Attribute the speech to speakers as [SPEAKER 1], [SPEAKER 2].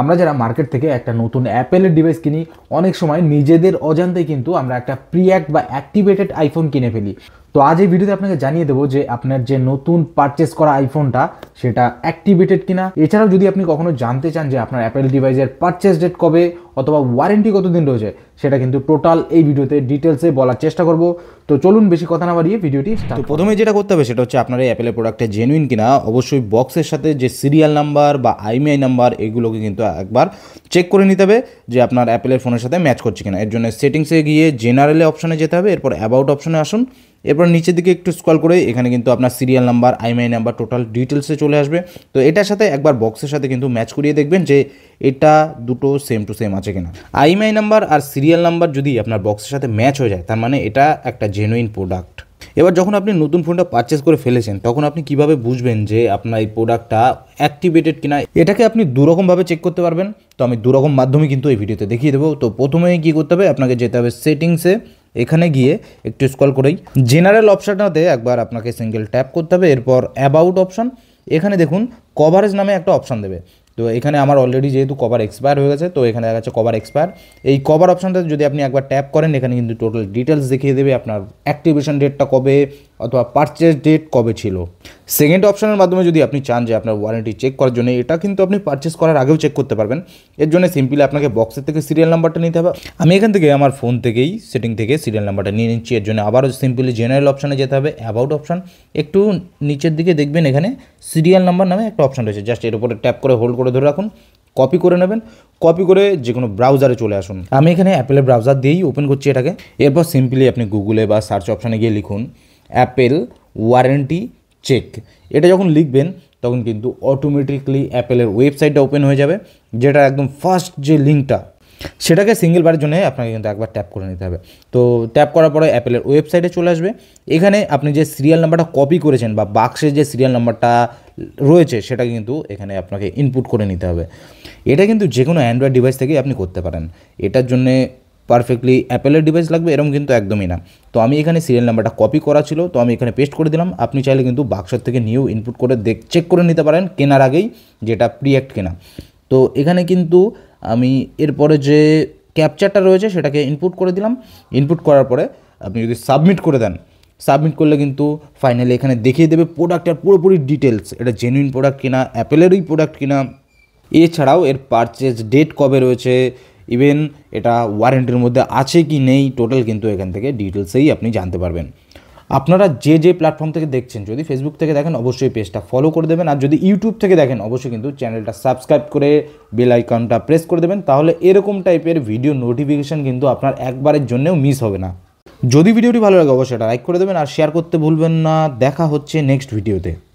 [SPEAKER 1] আমরা যারা মার্কেট থেকে একটা নতুন অ্যাপেলের ডিভাইস কিনি অনেক সময় নিজেদের অজান্তে কিন্তু আমরা একটা প্রিঅ্যাক্ট বা অ্যাক্টিভেটেড আইফোন কিনে ফেলি তো আজ এই ভিডিওতে আপনাকে জানিয়ে দেবো যে আপনার যে নতুন পারচেস করা আইফোনটা সেটা অ্যাক্টিভেটেড কিনা এছাড়াও যদি আপনি কখনো জানতে চান যে আপনার অ্যাপেল ডিভাইসের পারচেস ডেট কবে অথবা ওয়ারেন্টি কতদিন রয়েছে সেটা কিন্তু টোটাল এই ভিডিওতে ডিটেলসে বলার চেষ্টা করব তো চলুন বেশি কথা না বাড়িয়ে ভিডিওটি তো প্রথমে যেটা করতে হবে সেটা হচ্ছে আপনার এই অ্যাপেলের প্রোডাক্টে জেনুইন কিনা অবশ্যই বক্সের সাথে যে সিরিয়াল নাম্বার বা আইমিআই নাম্বার e এগুলোকে কিন্তু একবার চেক করে নিতে হবে যে আপনার অ্যাপেলের ফোনের সাথে ম্যাচ করছে কিনা এর জন্য সেটিংসে গিয়ে জেনারেলে অপশনে যেতে হবে এরপর অ্যাবাউট অপশনে আসুন এরপর নিচের দিকে একটু স্কল করে এখানে কিন্তু আপনার serial number IMEI number total ডিটেলসে চলে আসবে তো এটার সাথে একবার বক্সের সাথে কিন্তু ম্যাচ করিয়ে দেখবেন যে এটা দুটো সেম টু সেম আছে কিনা আইএমআই নাম্বার আর সিরিয়াল নাম্বার যদি আপনার বক্সের সাথে ম্যাচ হয়ে যায় তার মানে এটা একটা জেনুইন প্রোডাক্ট এবার যখন আপনি নতুন ফোনটা পারচেস করে ফেলেছেন তখন আপনি কিভাবে বুঝবেন যে আপনার এই প্রোডাক্টটা অ্যাক্টিভেটেড কিনা এটাকে আপনি দুরকমভাবে চেক করতে পারবেন তো আমি দুরকম মাধ্যমে কিন্তু এই ভিডিওতে দেখিয়ে দেবো তো প্রথমে কী করতে হবে আপনাকে যেতে হবে সেটিংসে এখানে গিয়ে একটু স্কল করেই জেনারেল অপশানটাতে একবার আপনাকে সিঙ্গেল ট্যাপ করতে হবে এরপর অ্যাবাউট অপশান এখানে দেখুন কভারেজ নামে একটা অপশান দেবে তো এখানে আমার অলরেডি যেহেতু কভার এক্সপায়ার হয়ে গেছে তো এখানে দেখা যাচ্ছে কভার এক্সপায়ার এই কভার অপশানটা যদি আপনি একবার ট্যাপ করেন এখানে কিন্তু টোটাল ডিটেলস দেখিয়ে দেবে আপনার অ্যাক্টিভেশন ডেটটা কবে অথবা পারচেস ডেট কবে ছিল সেকেন্ড অপশনের মাধ্যমে যদি আপনি চান যে আপনার ওয়ারেন্টি চেক করার জন্য এটা কিন্তু আপনি পারচেস করার আগেও চেক করতে পারবেন এর জন্য সিম্পলি আপনাকে বক্সের থেকে সিরিয়াল নাম্বারটা নিতে হবে আমি এখান থেকে আমার ফোন থেকেই সেটিং থেকে সিরিয়াল নাম্বারটা নিয়ে নিচ্ছি এর জন্য আবারও সিম্পলি জেনারেল অপশানে যেতে হবে অ্যাবাউট অপশান একটু নিচের দিকে দেখবেন এখানে সিরিয়াল নাম্বার নামে একটা অপশান রয়েছে জাস্ট এর উপরে ট্যাপ করে হোল্ড করে ধরে রাখুন কপি করে নেবেন কপি করে যে কোনো ব্রাউজারে চলে আসুন আমি এখানে অ্যাপেলের ব্রাউজার দিয়েই ওপেন করছি এটাকে এরপর সিম্পলি আপনি গুগলে বা সার্চ অপশানে গিয়ে লিখুন অ্যাপেল ওয়ারেন্টি চেক এটা যখন লিখবেন তখন কিন্তু অটোমেটিকলি অ্যাপেলের ওয়েবসাইটটা ওপেন হয়ে যাবে যেটা একদম ফার্স্ট যে লিঙ্কটা সেটাকে সিঙ্গেল বারের জন্য আপনাকে কিন্তু একবার ট্যাপ করে নিতে হবে তো ট্যাপ করার পরে অ্যাপেলের ওয়েবসাইটে চলে আসবে এখানে আপনি যে সিরিয়াল নাম্বারটা কপি করেছেন বা বাক্সের যে সিরিয়াল নাম্বারটা রয়েছে সেটা কিন্তু এখানে আপনাকে ইনপুট করে নিতে হবে এটা কিন্তু যে কোনো অ্যান্ড্রয়েড ডিভাইস থেকে আপনি করতে পারেন এটার জন্যে পারফেক্টলি অ্যাপেলের ডিভাইস লাগবে এরম কিন্তু একদমই না তো আমি এখানে সিরিয়াল নাম্বারটা কপি করা ছিল তো আমি এখানে পেস্ট করে দিলাম আপনি চাইলে কিন্তু বাক্সর থেকে নিয়েও ইনপুট করে দেখ চেক করে নিতে পারেন কেনার আগেই যেটা অ্যাক্ট কেনা তো এখানে কিন্তু আমি এরপরে যে ক্যাপচারটা রয়েছে সেটাকে ইনপুট করে দিলাম ইনপুট করার পরে আপনি যদি সাবমিট করে দেন সাবমিট করলে কিন্তু ফাইনালি এখানে দেখিয়ে দেবে প্রোডাক্টের পুরোপুরি ডিটেলস এটা জেনুইন প্রোডাক্ট কিনা অ্যাপেলেরই প্রোডাক্ট কিনা এছাড়াও এর পারচেজ ডেট কবে রয়েছে ইভেন এটা ওয়ারেন্টির মধ্যে আছে কি নেই টোটাল কিন্তু এখান থেকে ডিটেলসেই আপনি জানতে পারবেন আপনারা যে যে প্ল্যাটফর্ম থেকে দেখছেন যদি ফেসবুক থেকে দেখেন অবশ্যই পেজটা ফলো করে দেবেন আর যদি ইউটিউব থেকে দেখেন অবশ্যই কিন্তু চ্যানেলটা সাবস্ক্রাইব করে বেল আইকনটা প্রেস করে দেবেন তাহলে এরকম টাইপের ভিডিও নোটিফিকেশান কিন্তু আপনার একবারের জন্যেও মিস হবে না যদি ভিডিওটি ভালো লাগে অবশ্যই লাইক করে দেবেন আর শেয়ার করতে ভুলবেন না দেখা হচ্ছে নেক্সট ভিডিওতে